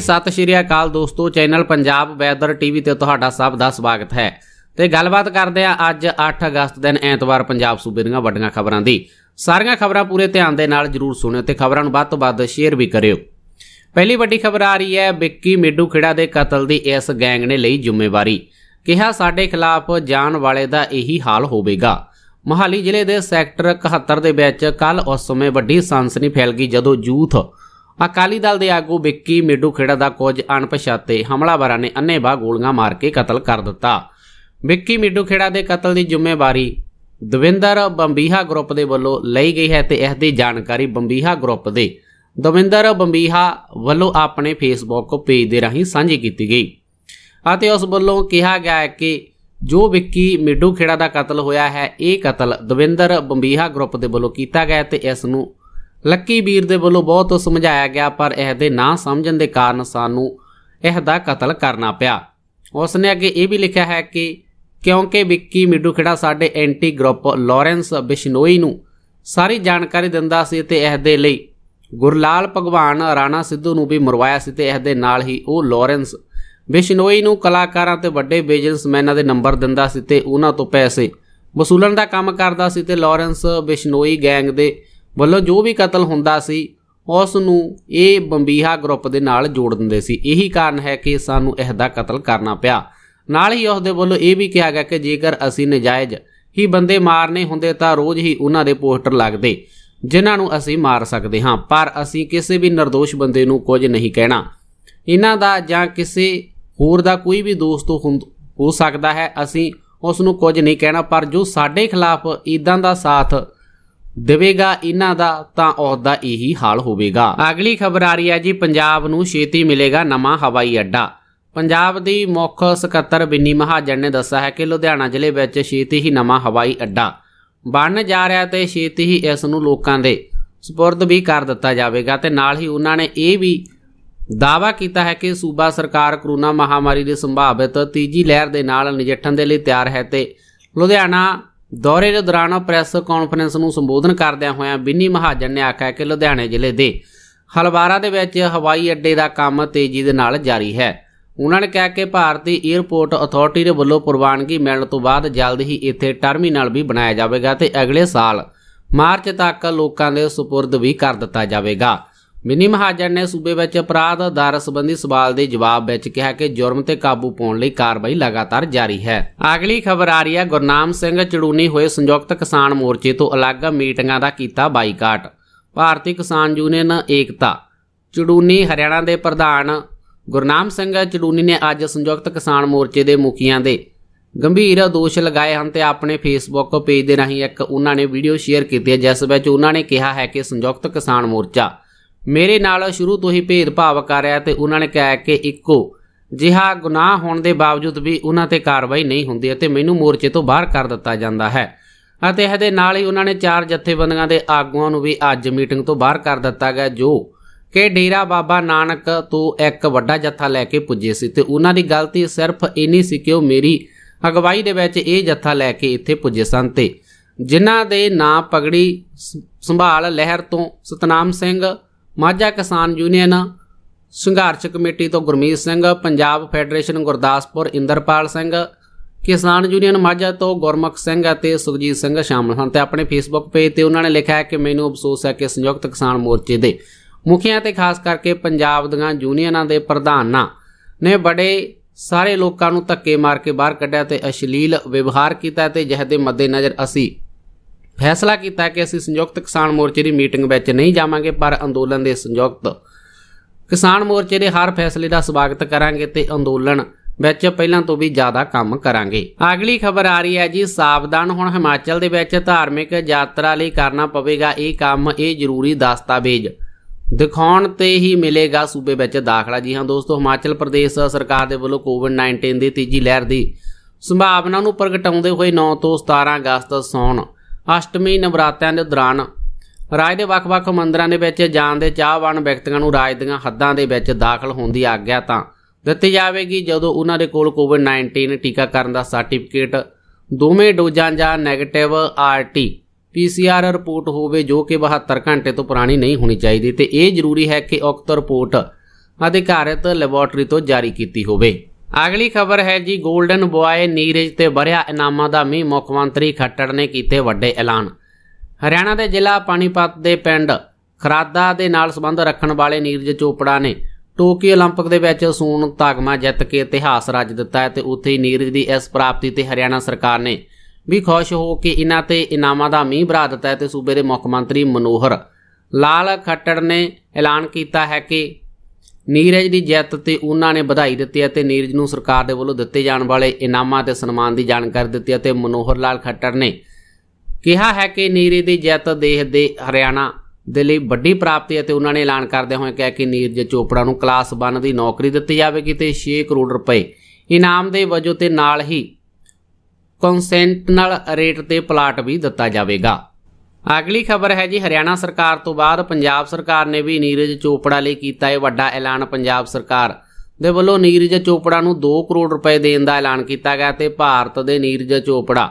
ਸਤਿ ਸ਼੍ਰੀ ਅਕਾਲ ਦੋਸਤੋ channel Punjab weather TV ਤੇ ਤੁਹਾਡਾ ਸਭ ਦਾ ਸਵਾਗਤ ਹੈ ਤੇ ਗੱਲਬਾਤ ਕਰਦੇ ਆ ਅੱਜ 8 ਅਗਸਤ ਦਿਨ ਐਤਵਾਰ ਪੰਜਾਬ ਸੂਬੇ ਦੀਆਂ ਵੱਡੀਆਂ ਖਬਰਾਂ ਦੀ ਸਾਰੀਆਂ ਖਬਰਾਂ ਪੂਰੇ ਧਿਆਨ ਦੇ ਨਾਲ ਜਰੂਰ ਸੁਣਿਓ ਤੇ ਖਬਰਾਂ ਨੂੰ ਵੱਧ ਤੋਂ ਵੱਧ ਸ਼ੇਅਰ ਵੀ ਕਰਿਓ ਪਹਿਲੀ ਵੱਡੀ ਖਬਰ ਆ ਰਹੀ ਹੈ ਵਿੱਕੀ ਮੇਡੂ ਖੇੜਾ ਦੇ ਕਤਲ ਦੀ ਇਸ ਗੈਂਗ ਨੇ ਲਈ ਜ਼ਿੰਮੇਵਾਰੀ ਕਿਹਾ ਸਾਡੇ ਖਿਲਾਫ ਜਾਨ ਵਾਲੇ ਦਾ ਇਹੀ ਹਾਲ ਹੋਵੇਗਾ ਮਹਾਲੀ ਜ਼ਿਲ੍ਹੇ ਦੇ ਸੈਕਟਰ 71 ਦੇ ਵਿੱਚ ਕੱਲ ਉਸ ਸਮੇਂ ਵੱਡੀ ਸਾਂਸਨੀ ਫੈਲ ਗਈ ਜਦੋਂ ਯੂਥ ਅਕਾਲੀ ਦਲ ਦੇ ਆਗੂ ਵਿੱਕੀ ਮੇਡੂ ਖੇੜਾ ਦਾ ਕੁਝ ਅਣਪਛਾਤੇ ਹਮਲਾਵਰਾਂ ਨੇ ਅੰਨੇਵਾਹ ਗੋਲੀਆਂ ਮਾਰ ਕੇ ਕਤਲ ਕਰ ਦਿੱਤਾ ਵਿੱਕੀ ਮੇਡੂ ਖੇੜਾ ਦੇ ਕਤਲ ਦੀ ਜ਼ਿੰਮੇਵਾਰੀ ਦਵਿੰਦਰ ਬੰਬੀਹਾ ਗਰੁੱਪ ਦੇ ਵੱਲੋਂ ਲਈ ਗਈ ਹੈ ਤੇ ਇਸ ਦੀ ਜਾਣਕਾਰੀ ਬੰਬੀਹਾ ਗਰੁੱਪ ਦੇ ਦਵਿੰਦਰ ਬੰਬੀਹਾ ਵੱਲੋਂ ਆਪਣੇ ਫੇਸਬੁੱਕ ਪੇਜ ਦੇ ਰਾਹੀਂ ਸਾਂਝੀ ਕੀਤੀ ਗਈ ਅਤੇ ਉਸ ਵੱਲੋਂ ਕਿਹਾ ਗਿਆ ਹੈ ਕਿ ਜੋ ਵਿੱਕੀ ਮਿੱਡੂ ਖੇੜਾ ਦਾ ਕਤਲ ਹੋਇਆ ਹੈ ਇਹ ਕਤਲ ਦਵਿੰਦਰ ਬੰਬੀਹਾ ਗਰੁੱਪ ਦੇ ਵੱਲੋਂ ਕੀਤਾ ਗਿਆ ਤੇ ਇਸ ਨੂੰ ਲੱਕੀ ਵੀਰ ਦੇ ਵੱਲੋਂ ਬਹੁਤ ਸਮਝਾਇਆ ਗਿਆ ਪਰ ਇਹ ਦੇ ਨਾ ਸਮਝਣ ਦੇ ਕਾਰਨ ਸਾਨੂੰ ਇਹ ਦਾ ਕਤਲ ਕਰਨਾ ਪਿਆ ਉਸ ਨੇ ਅੱਗੇ ਇਹ ਵੀ ਲਿਖਿਆ ਹੈ ਕਿ ਕਿਉਂਕਿ ਵਿੱਕੀ ਮਿੱਡੂ ਖੇੜਾ ਸਾਡੇ ਐਂਟੀ ਗਰੁੱਪ ਲਾਰੈਂਸ ਬਿਸ਼ਨੋਈ ਨੂੰ ਸਾਰੀ ਜਾਣਕਾਰੀ ਦਿੰਦਾ ਸੀ ਤੇ ਇਹ ਦੇ ਲਈ ਗੁਰਲਾਲ ਭਗਵਾਨ ਰਾਣਾ ਸਿੱਧੂ ਨੂੰ ਵੀ ਮਰਵਾਇਆ ਸੀ ਤੇ ਇਹ ਦੇ ਨਾਲ ਹੀ ਉਹ ਲਾਰੈਂਸ ਬਿਸ਼ਨੋਈ ਨੂੰ ਕਲਾਕਾਰਾਂ ਤੇ ਵੱਡੇ ਬਿਜ਼ਨਸਮੈਨਾਂ ਦੇ ਨੰਬਰ ਦਿੰਦਾ ਸੀ ਤੇ ਉਹਨਾਂ ਤੋਂ ਪੈਸੇ ਵਸੂਲਣ ਦਾ ਕੰਮ ਕਰਦਾ ਸੀ ਤੇ ਲਾਰੈਂਸ ਬਿਸ਼ਨੋਈ ਗੈਂਗ ਦੇ ਵੱਲੋਂ ਜੋ ਵੀ ਕਤਲ ਹੁੰਦਾ ਸੀ ਉਸ ਨੂੰ ਇਹ ਬੰਬੀਹਾ ਗਰੁੱਪ ਦੇ ਨਾਲ ਜੋੜ ਦਿੰਦੇ ਸੀ ਇਹੀ ਕਾਰਨ ਹੈ ਕਿ ਸਾਨੂੰ ਇਹਦਾ ਕਤਲ ਕਰਨਾ ਪਿਆ ਨਾਲ ਹੀ ਉਸ ਦੇ ਵੱਲੋਂ ਇਹ ਵੀ ਕਿਹਾ ਗਿਆ ਕਿ ਜੇਕਰ ਅਸੀਂ ਨਜਾਇਜ਼ ਹੀ ਬੰਦੇ ਮਾਰਨੇ ਹੁੰਦੇ ਤਾਂ ਰੋਜ਼ ਹੀ ਉਹਨਾਂ ਦੇ ਪੋਸਟਰ ਲੱਗਦੇ ਜਿਨ੍ਹਾਂ ਨੂੰ ਅਸੀਂ ਮਾਰ ਸਕਦੇ ਹਾਂ ਪਰ ਅਸੀਂ ਕਿਸੇ ਵੀ નિર્ਦੋਸ਼ ਬੰਦੇ ਨੂੰ ਕੁਝ ਨਹੀਂ ਕਹਿਣਾ ਇਹਨਾਂ ਦਾ ਜਾਂ ਕਿਸੇ ਹੋਰ ਦਾ ਕੋਈ ਵੀ ਦੋਸਤ ਹੋ ਸਕਦਾ ਹੈ ਅਸੀਂ ਉਸ ਨੂੰ ਕੁਝ ਨਹੀਂ ਕਹਿਣਾ ਪਰ ਜੋ ਸਾਡੇ ਖਿਲਾਫ ਇਦਾਂ ਦਾ ਸਾਥ ਦੇਵੇਗਾ ਇਹਨਾਂ ਦਾ ਤਾਂ ਉਹਦਾ ਇਹੀ ਹਾਲ ਹੋਵੇਗਾ ਅਗਲੀ ਖਬਰ ਆ ਰਹੀ ਹੈ ਜੀ ਪੰਜਾਬ ਨੂੰ ਛੇਤੀ ਮਿਲੇਗਾ ਨਵਾਂ ਹਵਾਈ ਅੱਡਾ ਪੰਜਾਬ ਦੀ ਮੁੱਖ ਸਕੱਤਰ ਬਿੰਨੀ ਮਹਾਜਨ ਨੇ ਦੱਸਿਆ ਹੈ ਕਿ ਲੁਧਿਆਣਾ ਜ਼ਿਲ੍ਹੇ ਵਿੱਚ ਛੇਤੀ ਹੀ ਨਵਾਂ ਹਵਾਈ ਅੱਡਾ ਬਣ ਜਾ ਰਿਹਾ ਤੇ ਛੇਤੀ ਹੀ ਇਸ ਨੂੰ ਲੋਕਾਂ ਦੇ ਸਪੁਰਦ ਵੀ ਕਰ ਦਿੱਤਾ ਜਾਵੇਗਾ ਤੇ ਨਾਲ ਹੀ ਉਹਨਾਂ ਨੇ ਇਹ ਵੀ ਦਾਵਾ ਕੀਤਾ ਹੈ ਕਿ ਸੂਬਾ ਸਰਕਾਰ ਕਰੋਨਾ ਮਹਾਮਾਰੀ ਦੇ ਸੰਭਾਵਿਤ ਤੀਜੀ ਲਹਿਰ ਦੇ ਨਾਲ ਨਜਿੱਠਣ ਦੇ ਲਈ ਤਿਆਰ ਹੈ ਤੇ ਲੁਧਿਆਣਾ ਦੌਰੇ ਦੇ ਦੌਰਾਨ ਪ੍ਰੈਸ ਕਾਨਫਰੰਸ ਨੂੰ ਸੰਬੋਧਨ ਕਰਦਿਆਂ ਹੋਇਆਂ ਬਿੰਨੀ ਮਹਾਜਨ ਨੇ ਆਖਿਆ ਕਿ ਲੁਧਿਆਣੇ ਜ਼ਿਲ੍ਹੇ ਦੇ ਹਲਵਾਰਾ ਦੇ ਵਿੱਚ ਹਵਾਈ ਅੱਡੇ ਦਾ ਕੰਮ ਤੇਜ਼ੀ ਦੇ ਨਾਲ ਜਾਰੀ ਹੈ ਉਹਨਾਂ ਨੇ ਕਿਹਾ ਕਿ ਭਾਰਤੀ 에ਅਰਪੋਰਟ ਅਥਾਰਟੀ ਦੇ ਵੱਲੋਂ ਪ੍ਰਵਾਨਗੀ ਮਿਲਣ ਤੋਂ ਬਾਅਦ ਜਲਦ ਹੀ ਇੱਥੇ ਟਰਮੀਨਲ ਵੀ ਬਣਾਇਆ ਜਾਵੇਗਾ ਤੇ ਅਗਲੇ ਸਾਲ ਮਾਰਚ ਤੱਕ ਲੋਕਾਂ ਦੇ ਸਪੁਰਦ ਵੀ ਕਰ ਦਿੱਤਾ ਜਾਵੇਗਾ ਮਿਨੀ ਮਹਾਜਨ ਨੇ ਸੂਬੇ ਵਿੱਚ ਅਪਰਾਧ ਦਰ ਸੰਬੰਧੀ ਸਵਾਲ ਦੇ ਜਵਾਬ ਵਿੱਚ ਕਿਹਾ ਕਿ ਜੁਰਮ ਤੇ ਕਾਬੂ ਪਾਉਣ ਲਈ ਕਾਰਵਾਈ ਲਗਾਤਾਰ ਜਾਰੀ ਹੈ। ਅਗਲੀ ਖਬਰ ਆ ਰਹੀ ਹੈ ਗੁਰਨਾਮ ਸਿੰਘ ਚੜੂਨੀ ਹੋਏ ਸੰਯੁਕਤ ਕਿਸਾਨ ਮੋਰਚੇ ਤੋਂ ਅਲੱਗ ਮੀਟਿੰਗਾਂ ਦਾ ਕੀਤਾ ਬਾਈਕਾਟ। ਭਾਰਤੀ ਕਿਸਾਨ ਯੂਨੀਅਨ ਏਕਤਾ ਚੜੂਨੀ ਹਰਿਆਣਾ ਦੇ ਪ੍ਰਧਾਨ ਗੁਰਨਾਮ ਸਿੰਘ ਚੜੂਨੀ ਨੇ ਅੱਜ ਸੰਯੁਕਤ ਕਿਸਾਨ ਮੋਰਚੇ ਦੇ ਮੁਖੀਆਂ ਦੇ ਗੰਭੀਰ ਦੋਸ਼ ਲਗਾਏ ਹਨ ਤੇ ਆਪਣੇ ਫੇਸਬੁੱਕ ਪੇਜ ਦੇ ਰਾਹੀਂ ਇੱਕ ਉਹਨਾਂ ਨੇ ਵੀਡੀਓ ਸ਼ੇਅਰ ਕੀਤੀ ਹੈ ਜਿਸ ਵਿੱਚ ਉਹਨਾਂ ਨੇ ਕਿਹਾ ਹੈ ਕਿ ਸੰਯੁਕਤ ਕਿਸਾਨ ਮੋਰਚਾ ਮੇਰੇ ਨਾਲ ਸ਼ੁਰੂ ਤੋਂ ਹੀ ਭੇਦਭਾਵ ਕਰ ਰਿਹਾ ਤੇ ਉਹਨਾਂ ਨੇ ਕਹਿ ਕੇ ਇੱਕੋ ਜਿਹਾ ਗੁਨਾਹ ਹੋਣ ਦੇ ਬਾਵਜੂਦ ਵੀ ਉਹਨਾਂ ਤੇ ਕਾਰਵਾਈ ਨਹੀਂ ਹੁੰਦੀ ਅਤੇ ਮੈਨੂੰ ਮੋਰਚੇ ਤੋਂ ਬਾਹਰ ਕਰ ਦਿੱਤਾ ਜਾਂਦਾ ਹੈ ਅਤੇ ਇਹਦੇ ਨਾਲ ਹੀ ਉਹਨਾਂ ਨੇ ਚਾਰ ਜਥੇਬੰਦੀਆਂ ਦੇ ਆਗੂਆਂ ਨੂੰ ਵੀ ਅੱਜ ਮੀਟਿੰਗ ਤੋਂ ਬਾਹਰ ਕਰ ਦਿੱਤਾ ਗਿਆ ਜੋ ਕਿ ਡੇਰਾ ਬਾਬਾ ਨਾਨਕ ਤੋਂ ਇੱਕ ਵੱਡਾ ਜੱਥਾ ਲੈ ਕੇ ਪੁੱਜੇ ਸੀ ਤੇ ਉਹਨਾਂ ਦੀ ਗਲਤੀ ਸਿਰਫ ਇੰਨੀ ਸੀ ਕਿ ਉਹ ਮੇਰੀ ਅਗਵਾਈ ਦੇ ਵਿੱਚ ਇਹ ਜੱਥਾ ਲੈ ਕੇ ਇੱਥੇ ਪੁੱਜੇ ਸਨ ਤੇ ਜਿਨ੍ਹਾਂ ਦੇ ਨਾਂ ਪਗੜੀ ਸੰਭਾਲ ਲਹਿਰ ਤੋਂ ਸਤਨਾਮ ਸਿੰਘ ਮਾਝਾ ਕਿਸਾਨ ਯੂਨੀਅਨ ਸੰਘਰਸ਼ ਕਮੇਟੀ ਤੋਂ ਗੁਰਮੀਤ ਸਿੰਘ ਪੰਜਾਬ ਫੈਡਰੇਸ਼ਨ ਗੁਰਦਾਸਪੁਰ ਇੰਦਰਪਾਲ ਸਿੰਘ ਕਿਸਾਨ ਯੂਨੀਅਨ ਮਾਝਾ ਤੋਂ ਗੁਰਮਖ ਸਿੰਘ ਅਤੇ ਸੁਖਜੀਤ ਸਿੰਘ ਸ਼ਾਮਲ ਹਨ ਤੇ ਆਪਣੇ ਫੇਸਬੁੱਕ ਪੇਜ ਤੇ ਉਹਨਾਂ ਨੇ ਲਿਖਿਆ ਹੈ ਕਿ ਮੈਨੂੰ ਅਫਸੋਸ ਹੈ ਕਿ ਸੰਯੁਕਤ ਕਿਸਾਨ ਮੋਰਚੇ ਦੇ ਮੁਖੀਆਂ ਤੇ ਖਾਸ ਕਰਕੇ ਪੰਜਾਬ ਦੀਆਂ ਯੂਨੀਅਨਾਂ ਦੇ ਪ੍ਰਧਾਨਾਂ ਨੇ ਬੜੇ ਸਾਰੇ ਲੋਕਾਂ ਨੂੰ ਧੱਕੇ ਮਾਰ ਕੇ ਬਾਹਰ ਕੱਢਿਆ ਤੇ ਅਸ਼ਲੀਲ ਵਿਵਹਾਰ ਕੀਤਾ ਤੇ ਜਿਹਦੇ ਮੱਦੇ ਨਜ਼ਰ ਅਸੀਂ ਫੈਸਲਾ ਕੀਤਾ ਕਿ ਅਸੀਂ ਸੰਯੁਕਤ ਕਿਸਾਨ ਮੋਰਚੇ ਦੀ ਮੀਟਿੰਗ ਵਿੱਚ ਨਹੀਂ ਜਾਵਾਂਗੇ ਪਰ ਅੰਦੋਲਨ ਦੇ ਸੰਯੁਕਤ ਕਿਸਾਨ ਮੋਰਚੇ ਦੇ ਹਰ ਫੈਸਲੇ ਦਾ ਸਵਾਗਤ ਕਰਾਂਗੇ ਤੇ ਅੰਦੋਲਨ ਵਿੱਚ ਪਹਿਲਾਂ ਤੋਂ ਵੀ ਜ਼ਿਆਦਾ ਕੰਮ ਕਰਾਂਗੇ ਅਗਲੀ ਖਬਰ ਆ ਰਹੀ ਹੈ ਜੀ ਸਾਵਧਾਨ ਹੁਣ ਹਿਮਾਚਲ ਦੇ ਵਿੱਚ ਧਾਰਮਿਕ ਯਾਤਰਾ ਲਈ ਕਰਨਾ ਪਵੇਗਾ ਇਹ ਕੰਮ ਇਹ ਜ਼ਰੂਰੀ ਦਸਤਾਵੇਜ਼ ਦਿਖਾਉਣ ਤੇ ਹੀ ਮਿਲੇਗਾ ਸੂਬੇ ਵਿੱਚ ਦਾਖਲਾ ਜੀ ਹਾਂ ਦੋਸਤੋ ਹਿਮਾਚਲ ਪ੍ਰਦੇਸ਼ ਸਰਕਾਰ ਦੇ ਵੱਲੋਂ ਕੋਵਿਡ-19 ਦੀ ਤੀਜੀ ਲਹਿਰ ਦੀ ਸੰਭਾਵਨਾ ਨੂੰ ਪ੍ਰਗਟਾਉਂਦੇ ਹੋਏ 9 ਤੋਂ 17 ਅਗਸਤ ਸੌਣ ਅਸ਼ਟਮੀ ਨਵਰਾਤਿਆਂ ਦੇ ਦੌਰਾਨ ਰਾਜ ਦੇ ਵੱਖ-ਵੱਖ ਮੰਦਰਾਂ ਦੇ ਵਿੱਚ ਜਾਣ ਦੇ ਚਾਹਵਾਨ ਵਿਅਕਤੀਆਂ ਨੂੰ ਰਾਜ ਦੀਆਂ ਹੱਦਾਂ ਦੇ ਵਿੱਚ ਦਾਖਲ ਹੋਣ ਦੀ ਆਗਿਆ ਤਾਂ ਦਿੱਤੀ ਜਾਵੇਗੀ ਜਦੋਂ ਉਹਨਾਂ ਦੇ ਕੋਲ ਕੋਵਿਡ-19 ਟੀਕਾਕਰਨ ਦਾ ਸਰਟੀਫਿਕੇਟ ਦੋਵੇਂ ਡੋਜ਼ਾਂ ਜਾਂ 네ਗੇਟਿਵ ਆਰਟੀ ਪੀਸੀਆਰ ਰਿਪੋਰਟ ਹੋਵੇ ਜੋ ਕਿ 72 ਘੰਟੇ ਤੋਂ ਪੁਰਾਣੀ ਨਹੀਂ ਹੋਣੀ ਚਾਹੀਦੀ ਤੇ ਇਹ ਜ਼ਰੂਰੀ ਹੈ ਕਿ ਉਕਤ ਰਿਪੋਰਟ ਅਧਿਕਾਰਤ ਲੈਬੋਰਟਰੀ ਤੋਂ ਜਾਰੀ ਕੀਤੀ ਹੋਵੇ ਅਗਲੀ ਖਬਰ ਹੈ ਜੀ 골ਡਨ ਬੁਆਏ ਨੀਰਜ ਤੇ ਬਰਿਆ ਇਨਾਮਾਂ ਦਾ ਮੀ ਮੁੱਖ ਮੰਤਰੀ ਖੱਟੜ ਨੇ ਕੀਤੇ ਵੱਡੇ ਐਲਾਨ ਹਰਿਆਣਾ ਦੇ ਜ਼ਿਲ੍ਹਾ ਪਾਣੀਪਤ ਦੇ ਪਿੰਡ ਖਰਾਦਾ ਦੇ ਨਾਲ ਸੰਬੰਧ ਰੱਖਣ ਵਾਲੇ ਨੀਰਜ ਚੋਪੜਾ ਨੇ ਟੋਕੀਓ 올림픽 ਦੇ ਵਿੱਚ ਸੋਨ ਤਗਮਾ ਜਿੱਤ ਕੇ ਇਤਿਹਾਸ ਰਚ ਦਿੱਤਾ ਹੈ ਤੇ ਉੱਥੇ ਹੀ ਨੀਰਜ ਦੀ ਇਸ ਪ੍ਰਾਪਤੀ ਤੇ ਹਰਿਆਣਾ ਸਰਕਾਰ ਨੇ ਵੀ ਖੁਸ਼ ਹੋ ਕੇ ਇਹਨਾਂ ਤੇ ਇਨਾਮਾਂ ਦਾ ਮੀਂਹ ਭਰਾ ਦਿੱਤਾ ਹੈ ਤੇ ਸੂਬੇ ਦੇ ਮੁੱਖ ਮੰਤਰੀ ਮਨੋਹਰ ਲਾਲ ਖੱਟੜ ਨੇ ਐਲਾਨ ਕੀਤਾ ਹੈ ਕਿ ਨੀਰਜ ਦੀ ਜਿੱਤ ਤੇ ਉਹਨਾਂ ਨੇ ਵਧਾਈ ਦਿੱਤੀ ਅਤੇ ਨੀਰਜ ਨੂੰ ਸਰਕਾਰ ਦੇ ਵੱਲੋਂ ਦਿੱਤੇ ਜਾਣ ਵਾਲੇ ਇਨਾਮਾਂ ਤੇ ਸਨਮਾਨ ਦੀ ਜਾਣਕਾਰੀ ਦਿੱਤੀ ਅਤੇ ਮਨੋਹਰ ਲਾਲ ਖੱਟਰ ਨੇ ਕਿਹਾ ਹੈ ਕਿ ਨੀਰਜ ਦੀ ਜਿੱਤ ਦੇਸ਼ ਦੇ ਹਰਿਆਣਾ ਦੇ ਲਈ ਵੱਡੀ ਪ੍ਰਾਪਤੀ ਅਤੇ ਉਹਨਾਂ ਨੇ ਐਲਾਨ ਕਰਦੇ ਹੋਏ ਕਿਹਾ ਕਿ ਨੀਰਜ ਚੋਪੜਾ ਨੂੰ ਕਲਾਸ 1 ਦੀ ਨੌਕਰੀ ਦਿੱਤੀ ਜਾਵੇਗੀ ਤੇ 6 ਕਰੋੜ ਰੁਪਏ ਇਨਾਮ ਦੇ ਵਜੋਂ ਤੇ ਨਾਲ ਹੀ ਕੰਸੈਂਟ ਨਾਲ ਰੇਟ ਤੇ ਪਲਾਟ ਵੀ ਦਿੱਤਾ ਜਾਵੇਗਾ ਅਗਲੀ ਖਬਰ ਹੈ ਜੀ ਹਰਿਆਣਾ ਸਰਕਾਰ ਤੋਂ ਬਾਅਦ ਪੰਜਾਬ ਸਰਕਾਰ ਨੇ ਵੀ ਨੀਰਜ ਚੋਪੜਾ ਲਈ ਕੀਤਾ ਇਹ ਵੱਡਾ ਐਲਾਨ ਪੰਜਾਬ ਸਰਕਾਰ ਦੇ ਵੱਲੋਂ ਨੀਰਜ ਚੋਪੜਾ ਨੂੰ 2 ਕਰੋੜ ਰੁਪਏ ਦੇਣ ਦਾ ਐਲਾਨ ਕੀਤਾ ਗਿਆ ਤੇ ਭਾਰਤ ਦੇ ਨੀਰਜ ਚੋਪੜਾ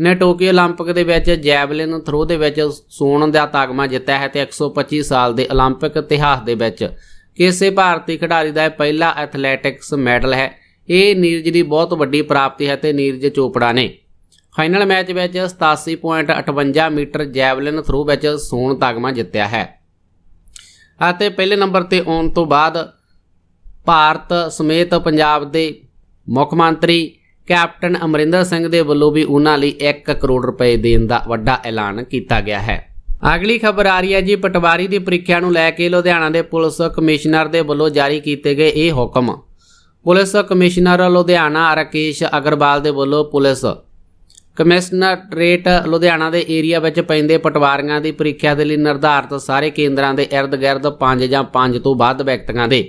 ਨੇ ਟੋਕੀਓ 올림픽 ਦੇ ਵਿੱਚ ਜੈਵਲਿਨ ਥਰੋ ਦੇ ਵਿੱਚ ਸੋਨ ਦਾ ਤਗਮਾ ਜਿੱਤਿਆ ਹੈ ਤੇ 125 ਸਾਲ ਦੇ 올림픽 ਇਤਿਹਾਸ ਦੇ ਵਿੱਚ ਕਿਸੇ ਭਾਰਤੀ ਖਿਡਾਰੀ ਦਾ ਇਹ ਪਹਿਲਾ ਐਥਲੈਟਿਕਸ ਮੈਡਲ ਹੈ ਇਹ ਨੀਰਜ ਦੀ ਬਹੁਤ ਵੱਡੀ ਪ੍ਰਾਪਤੀ ਹੈ ਤੇ ਨੀਰਜ ਚੋਪੜਾ ਨੇ ਫਾਈਨਲ ਮੈਚ ਵਿੱਚ 87.58 ਮੀਟਰ ਜੈਵਲਿਨ ਥਰੂ ਵਿੱਚ ਸੋਨ ਤਗਮਾ ਜਿੱਤਿਆ ਹੈ ਅਤੇ ਪਹਿਲੇ ਨੰਬਰ ਤੇ ਆਉਣ ਤੋਂ ਬਾਅਦ ਭਾਰਤ ਸਮੇਤ ਪੰਜਾਬ ਦੇ ਮੁੱਖ ਮੰਤਰੀ ਕੈਪਟਨ ਅਮਰਿੰਦਰ ਸਿੰਘ ਦੇ ਵੱਲੋਂ ਵੀ ਉਹਨਾਂ ਲਈ 1 ਕਰੋੜ ਰੁਪਏ ਦੇਣ ਦਾ ਵੱਡਾ ਐਲਾਨ ਕੀਤਾ ਗਿਆ ਹੈ ਅਗਲੀ ਖਬਰ ਆ ਰਹੀ ਹੈ ਜੀ ਪਟਵਾਰੀ ਦੀ ਪ੍ਰੀਖਿਆ ਨੂੰ ਲੈ ਕੇ ਲੁਧਿਆਣਾ ਦੇ ਪੁਲਿਸ ਕਮਿਸ਼ਨਰ ਦੇ ਵੱਲੋਂ ਜਾਰੀ ਕੀਤੇ ਗਏ ਇਹ ਹੁਕਮ ਪੁਲਿਸ ਕਮਿਸ਼ਨਰ ਲੁਧਿਆਣਾ ਰਕੇਸ਼ ਅਗਰਵਾਲ ਦੇ ਵੱਲੋਂ ਪੁਲਿਸ ਕਮਿਸ਼ਨਰੇਟ ਲੁਧਿਆਣਾ ਦੇ ਏਰੀਆ ਵਿੱਚ ਪੈਂਦੇ ਪਟਵਾਰੀਆਂ ਦੀ ਪ੍ਰੀਖਿਆ ਦੇ ਲਈ ਨਿਰਧਾਰਤ ਸਾਰੇ ਕੇਂਦਰਾਂ ਦੇ ਇਰਦ-ਗਿਰਦ 5 ਜਾਂ 5 ਤੋਂ ਵੱਧ ਵਿਅਕਤੀਆਂ ਦੇ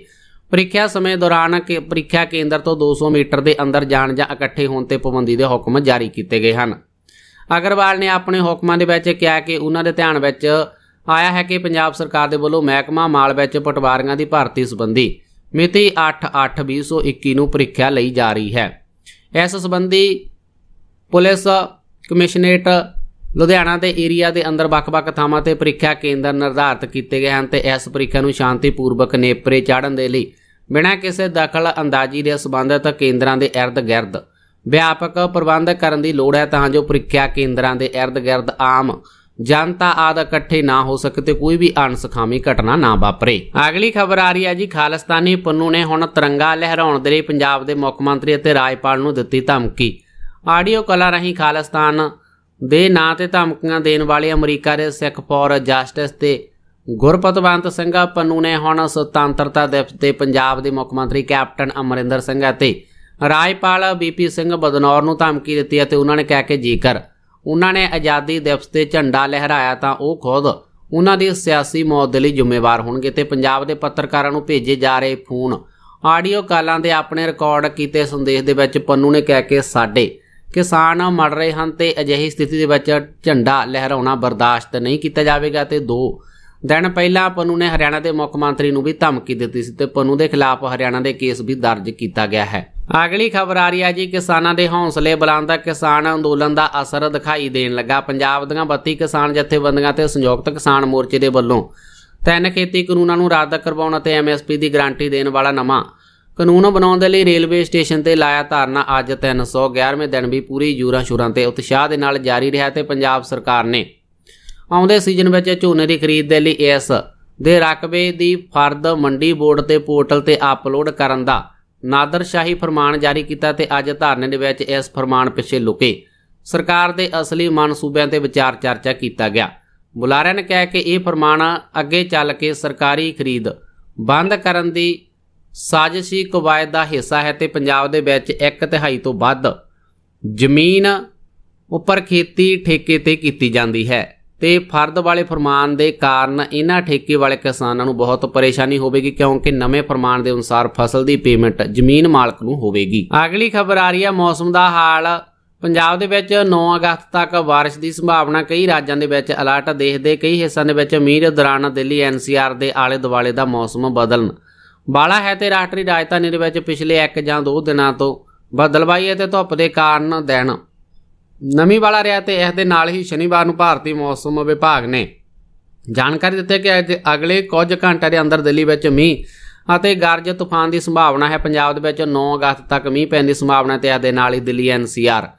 ਪ੍ਰੀਖਿਆ ਸਮੇਂ ਦੌਰਾਨ ਕਿ ਪ੍ਰੀਖਿਆ ਕੇਂਦਰ ਤੋਂ 200 ਮੀਟਰ ਦੇ ਅੰਦਰ ਜਾਣ ਜਾਂ ਇਕੱਠੇ ਹੋਣ ਤੇ ਪਾਬੰਦੀ ਦੇ ਹੁਕਮ ਜਾਰੀ ਕੀਤੇ ਗਏ ਹਨ ਅਗਰਵਾਲ ਨੇ ਆਪਣੇ ਹੁਕਮਾਂ ਦੇ ਵਿੱਚ ਕਿਹਾ ਕਿ ਉਹਨਾਂ ਦੇ ਧਿਆਨ ਵਿੱਚ ਆਇਆ ਹੈ ਕਿ ਪੰਜਾਬ ਸਰਕਾਰ ਦੇ ਵੱਲੋਂ ਮਹਿਕਮਾ ਮਾਲ ਵਿੱਚ ਪਟਵਾਰੀਆਂ ਦੀ ਭਰਤੀ ਸੰਬੰਧੀ ਮਿਤੀ 8/8/2021 ਨੂੰ ਪ੍ਰੀਖਿਆ ਲਈ ਜਾ ਰਹੀ ਹੈ ਇਸ ਸੰਬੰਧੀ ਪੁਲਿਸ ਕਮਿਸ਼ਨਰੇਟ ਲੁਧਿਆਣਾ ਦੇ ਏਰੀਆ ਦੇ ਅੰਦਰ ਵੱਖ-ਵੱਖ ਥਾਵਾਂ ਤੇ ਪ੍ਰੀਖਿਆ ਕੇਂਦਰ ਨਿਰਧਾਰਤ ਕੀਤੇ ਗਏ ਹਨ ਤੇ ਇਸ ਪ੍ਰੀਖਿਆ ਨੂੰ ਸ਼ਾਂਤੀਪੂਰਵਕ ਨੇਪਰੇ ਚਾੜਨ ਦੇ ਲਈ ਬਿਨਾਂ ਕਿਸੇ ਦਖਲ ਅੰਦਾਜ਼ੀ ਦੇ ਸਬੰਧਤ ਕੇਂਦਰਾਂ ਦੇ ird ਗਿਰਦ ਵਿਆਪਕ ਪ੍ਰਬੰਧ ਕਰਨ ਦੀ ਲੋੜ ਹੈ ਤਾਂ ਜੋ ਪ੍ਰੀਖਿਆ ਕੇਂਦਰਾਂ ਦੇ ird ਗਿਰਦ ਆਮ ਜਨਤਾ ਆਦ ਇਕੱਠੇ ਨਾ ਹੋ ਸਕੇ ਤੇ ਕੋਈ ਵੀ ਅਣਸਖਾਮੀ ਘਟਨਾ ਨਾ ਵਾਪਰੇ ਅਗਲੀ ਖਬਰ ਆ ਰਹੀ ਹੈ ਜੀ ਖਾਲਸਤਾਨੀ ਪੰਨੂ ਨੇ ਹੁਣ ਤਿਰੰਗਾ ਲਹਿਰਾਉਣ ਦੇ ਲਈ ਪੰਜਾਬ ਦੇ ਮੁੱਖ ਮੰਤਰੀ ਅਤੇ ਰਾਜਪਾਲ ਨੂੰ ਦਿੱਤੀ ਧਮਕੀ ਆਡੀਓ ਕਲਾ ਰਹੀ ਖਾਲਿਸਤਾਨ ਦੇ ਨਾਂ ਤੇ ਧਮਕੀਆਂ ਦੇਣ ਵਾਲੇ ਅਮਰੀਕਾ ਦੇ ਸਿੱਖ ਫੌਰ ਜਸਟਿਸ ਤੇ ਗੁਰਪਤਵੰਤ ਸਿੰਘ ਪੰਨੂ ਨੇ ਹੁਣ ਸੁਤੰਤਰਤਾ ਦਿਵਸ ਤੇ ਪੰਜਾਬ ਦੇ ਮੁੱਖ ਮੰਤਰੀ ਕੈਪਟਨ ਅਮਰਿੰਦਰ ਸਿੰਘ ਅਤੇ ਰਾਜਪਾਲ ਬੀਪੀ ਸਿੰਘ ਬਦਨੌਰ ਨੂੰ ਧਮਕੀ ਦਿੱਤੀ ਅਤੇ ਉਹਨਾਂ ਨੇ ਕਹਿ ਕੇ ਜੇਕਰ ਉਹਨਾਂ ਨੇ ਆਜ਼ਾਦੀ ਦਿਵਸ ਤੇ ਝੰਡਾ ਲਹਿਰਾਇਆ ਤਾਂ ਉਹ ਖੁਦ ਉਹਨਾਂ ਦੀ ਸਿਆਸੀ ਮੌਤ ਦੇ ਲਈ ਜ਼ਿੰਮੇਵਾਰ ਹੋਣਗੇ ਤੇ ਪੰਜਾਬ ਦੇ ਪੱਤਰਕਾਰਾਂ ਨੂੰ ਭੇਜੇ ਜਾ ਰਹੇ ਫੋਨ ਆਡੀਓ ਕਾਲਾਂ ਦੇ ਆਪਣੇ ਰਿਕਾਰਡ ਕੀਤੇ ਸੰਦੇਸ਼ ਦੇ ਵਿੱਚ ਪੰਨੂ ਨੇ ਕਹਿ ਕੇ ਸਾਡੇ ਕਿਸਾਨ ਮੜ ਰਹੇ ਹਨ ਤੇ ਅਜਿਹੀ ਸਥਿਤੀ ਦੇ ਵਿੱਚ ਝੰਡਾ ਲਹਿਰਾਉਣਾ ਬਰਦਾਸ਼ਤ ਨਹੀਂ ਕੀਤਾ ਜਾਵੇਗਾ ਤੇ ਦੋ ਦਿਨ ਪਹਿਲਾਂ ਪਨੂ ਨੇ ਹਰਿਆਣਾ ਦੇ ਮੁੱਖ ਮੰਤਰੀ ਨੂੰ ਵੀ ਧਮਕੀ ਦਿੱਤੀ ਸੀ ਤੇ ਪਨੂ ਦੇ ਖਿਲਾਫ ਹਰਿਆਣਾ ਦੇ ਕੇਸ ਵੀ ਦਰਜ ਕੀਤਾ ਗਿਆ ਹੈ ਅਗਲੀ ਖਬਰ ਆ ਰਹੀ ਹੈ ਜੀ ਕਿਸਾਨਾਂ ਦੇ ਹੌਸਲੇ ਬੁਲੰਦ ਕਿਸਾਨ ਅੰਦੋਲਨ ਦਾ ਅਸਰ ਦਿਖਾਈ ਦੇਣ ਲੱਗਾ ਪੰਜਾਬ ਦੀਆਂ 32 ਕਿਸਾਨ ਜਥੇਬੰਦੀਆਂ ਤੇ ਸੰਯੁਕਤ ਕਿਸਾਨ ਮੋਰਚੇ ਦੇ ਵੱਲੋਂ ਤਿੰਨ ਖੇਤੀ ਕਾਨੂੰਨਾਂ ਨੂੰ ਰੱਦ ਕਰਵਾਉਣ ਅਤੇ ਐਮਐਸਪੀ ਦੀ ਗਾਰੰਟੀ ਦੇਣ ਵਾਲਾ ਨਵਾਂ ਕਾਨੂੰਨ ਬਣਾਉਣ ਦੇ ਲਈ ਰੇਲਵੇ ਸਟੇਸ਼ਨ ਤੇ ਲਾਇਆ ਧਾਰਨਾ ਅੱਜ 311ਵੇਂ ਦਿਨ ਵੀ ਪੂਰੀ ਜੂਰਾਂ ਸ਼ੁਰਾਂ ਤੇ ਉਤਸ਼ਾਹ ਦੇ ਨਾਲ ਜਾਰੀ ਰਿਹਾ ਤੇ ਪੰਜਾਬ ਸਰਕਾਰ ਨੇ ਆਉਂਦੇ ਸੀਜ਼ਨ ਵਿੱਚ ਝੋਨੇ ਦੀ ਖਰੀਦ ਦੇ ਲਈ ਇਸ ਦੇ ਰਕਬੇ ਦੀ ਫਰਦ ਮੰਡੀ ਬੋਰਡ ਤੇ ਪੋਰਟਲ ਤੇ ਅਪਲੋਡ ਕਰਨ ਦਾ ਨਾਦਰਸ਼ਾਹੀ ਫਰਮਾਨ ਜਾਰੀ ਕੀਤਾ ਤੇ ਅੱਜ ਧਾਰਨੇ ਦੇ ਵਿੱਚ ਇਸ ਫਰਮਾਨ ਪਿੱਛੇ ਲੁਕੇ ਸਰਕਾਰ ਦੇ ਅਸਲੀ ਮਨਸੂਬਿਆਂ ਤੇ ਵਿਚਾਰ ਚਰਚਾ ਕੀਤਾ ਗਿਆ ਬੁਲਾਰਿਆਂ ਨੇ ਕਿਹਾ ਕਿ ਇਹ ਫਰਮਾਨ ਅੱਗੇ ਚੱਲ ਕੇ ਸਰਕਾਰੀ ਖਰੀਦ ਬੰਦ ਕਰਨ ਦੀ ਸਾਜ਼ਿਸ਼ੀ ਕਵਾਇਦ ਦਾ ਹਿੱਸਾ ਹੈ ਤੇ ਪੰਜਾਬ ਦੇ ਵਿੱਚ ਇੱਕ ਤਿਹਾਈ ਤੋਂ ਵੱਧ ਜ਼ਮੀਨ ਉੱਪਰ ਖੇਤੀ ਠੇਕੇ ਤੇ ਕੀਤੀ ਜਾਂਦੀ ਹੈ ਤੇ ਫਰਦ ਵਾਲੇ ਫਰਮਾਨ ਦੇ ਕਾਰਨ ਇਹਨਾਂ ਠੇਕੇ ਵਾਲੇ ਕਿਸਾਨਾਂ ਨੂੰ ਬਹੁਤ ਪਰੇਸ਼ਾਨੀ ਹੋਵੇਗੀ ਕਿਉਂਕਿ ਨਵੇਂ ਫਰਮਾਨ ਦੇ ਅਨੁਸਾਰ ਫਸਲ ਦੀ ਪੇਮੈਂਟ ਜ਼ਮੀਨ ਮਾਲਕ ਨੂੰ ਹੋਵੇਗੀ ਅਗਲੀ ਖਬਰ ਆ ਰਹੀ ਹੈ ਮੌਸਮ ਦਾ ਹਾਲ ਪੰਜਾਬ ਦੇ ਵਿੱਚ 9 ਅਗਸਤ ਤੱਕ بارش ਦੀ ਸੰਭਾਵਨਾ ਕਈ ਰਾਜਾਂ ਦੇ ਵਿੱਚ ਅਲਰਟ ਦੇਖਦੇ ਕਈ ਹਿੱਸਿਆਂ ਦੇ ਵਿੱਚ ਮੀਂਹ ਦੌਰਾਨ ਦਿੱਲੀ ਐਨਸੀਆਰ ਦੇ ਆਲੇ ਦੁਆਲੇ ਦਾ ਮੌਸਮ ਬਦਲਣ ਬਾਲਾ ਹੈ ਤੇ ਰਾਸ਼ਟਰੀ ਰਾਜਧਾਨੀ ਦੇ ਵਿੱਚ ਪਿਛਲੇ 1 ਜਾਂ 2 ਦਿਨਾਂ ਤੋਂ ਬਦਲਵਾਈ ਅਤੇ ਧੁੱਪ ਦੇ ਕਾਰਨ ਦਿਨ ਨਮੀ ਵਾਲਾ ਰਿਹਾ ਤੇ ਇਸ ਦੇ ਨਾਲ ਹੀ ਸ਼ਨੀਵਾਰ ਨੂੰ ਭਾਰਤੀ ਮੌਸਮ ਵਿਭਾਗ ਨੇ ਜਾਣਕਾਰੀ ਦਿੱਤੀ ਕਿ ਅੱਜ ਅਗਲੇ ਕੁਝ ਘੰਟਿਆਂ ਦੇ ਅੰਦਰ ਦਿੱਲੀ ਵਿੱਚ ਮੀਂਹ ਅਤੇ ਗਰਜ ਤੂਫਾਨ ਦੀ ਸੰਭਾਵਨਾ ਹੈ ਪੰਜਾਬ ਦੇ ਵਿੱਚ 9 ਅਗਸਤ ਤੱਕ ਮੀਂਹ ਪੈਣ ਦੀ ਸੰਭਾਵਨਾ ਤੇ ਇਸ ਦੇ ਨਾਲ ਹੀ ਦਿੱਲੀ ਐਨਸੀਆਰ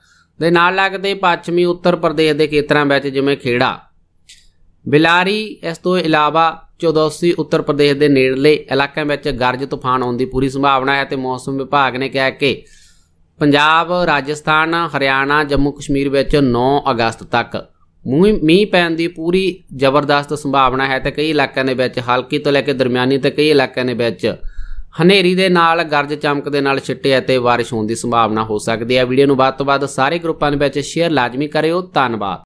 ਦੇ ਨਾਲ ਲੱਗਦੇ ਪੱਛਮੀ ਉੱਤਰ ਪ੍ਰਦੇਸ਼ ਦੇ ਖੇਤਰਾਂ ਵਿੱਚ ਜਿਵੇਂ ਖੇੜਾ ਬਿਲਾਰੀ ਇਸ ਤੋਂ ਇਲਾਵਾ ਚੌਦੋਸੀ ਉੱਤਰ ਪ੍ਰਦੇਸ਼ ਦੇ ਨੇੜਲੇ ਇਲਾਕਿਆਂ ਵਿੱਚ ਗਰਜ ਤੂਫਾਨ ਆਉਣ ਦੀ ਪੂਰੀ ਸੰਭਾਵਨਾ ਹੈ ਤੇ ਮੌਸਮ ਵਿਭਾਗ ਨੇ ਕਿਹਾ ਕਿ ਪੰਜਾਬ ਰਾਜਸਥਾਨ ਹਰਿਆਣਾ ਜੰਮੂ ਕਸ਼ਮੀਰ ਵਿੱਚ 9 ਅਗਸਤ ਤੱਕ ਮੀਂਹ ਪੈਣ ਦੀ ਪੂਰੀ ਜ਼ਬਰਦਸਤ ਸੰਭਾਵਨਾ ਹੈ ਤੇ ਕਈ ਇਲਾਕਿਆਂ ਦੇ ਵਿੱਚ ਹਲਕੀ ਤੋਂ ਲੈ ਕੇ ਦਰਮਿਆਨੀ ਤੇ ਕਈ ਇਲਾਕਿਆਂ ਦੇ ਵਿੱਚ ਹਨੇਰੀ ਦੇ ਨਾਲ ਗਰਜ ਚਮਕ ਦੇ ਨਾਲ ਛਿੱਟੇ ਅਤੇ بارش ਹੋਣ ਦੀ ਸੰਭਾਵਨਾ ਹੋ ਸਕਦੀ ਹੈ ਵੀਡੀਓ ਨੂੰ ਵੱਧ ਤੋਂ ਵੱਧ ਸਾਰੇ ਗਰੁੱਪਾਂ ਦੇ ਵਿੱਚ ਸ਼ੇਅਰ ਲਾਜ਼ਮੀ ਕਰਿਓ ਧੰਨਵਾਦ